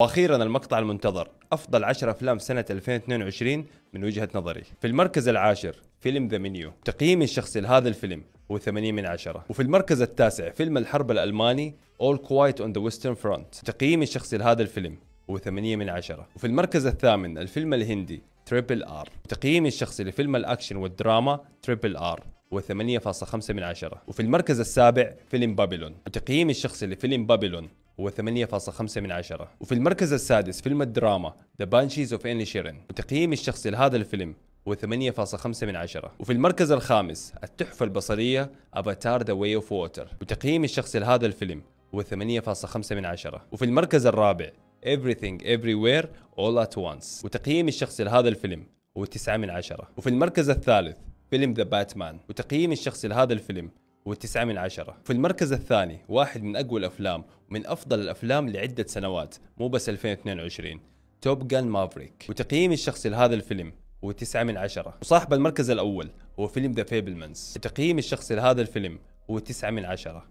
واخيرا المقطع المنتظر افضل 10 افلام سنه 2022 من وجهه نظري في المركز العاشر فيلم ذا منيو تقييمي الشخصي لهذا الفيلم هو 8 من 10 وفي المركز التاسع فيلم الحرب الالماني All Quiet on the Western Front تقييمي الشخصي لهذا الفيلم هو 8 من 10 وفي المركز الثامن الفيلم الهندي تريبل ار تقييمي الشخصي لفيلم الاكشن والدراما تريبل ار و8.5 من 10 وفي المركز السابع فيلم بابلون تقييمي الشخصي لفيلم بابلون هو 8.5 من عشرة وفي المركز السادس فيلم الدراما ذا بانشيز اوف انشيرن وتقييمي الشخصي لهذا الفيلم هو 8.5 من عشرة وفي المركز الخامس التحفة البصرية أفاتار ذا واي اوف ووتر وتقييمي الشخصي لهذا الفيلم هو 8.5 من عشرة وفي المركز الرابع Everything Everywhere All At Once وتقييمي الشخصي لهذا الفيلم هو 9 من عشرة وفي المركز الثالث فيلم ذا باتمان وتقييمي الشخصي لهذا الفيلم وتسعة من عشرة في المركز الثاني واحد من أقوى الأفلام ومن أفضل الأفلام لعدة سنوات مو بس 2022 توب جان مافريك وتقييم الشخص لهذا الفيلم هو تسعة من عشرة وصاحب المركز الأول هو فيلم ذا فيبلمنز تقييمي الشخص لهذا الفيلم هو تسعة من عشرة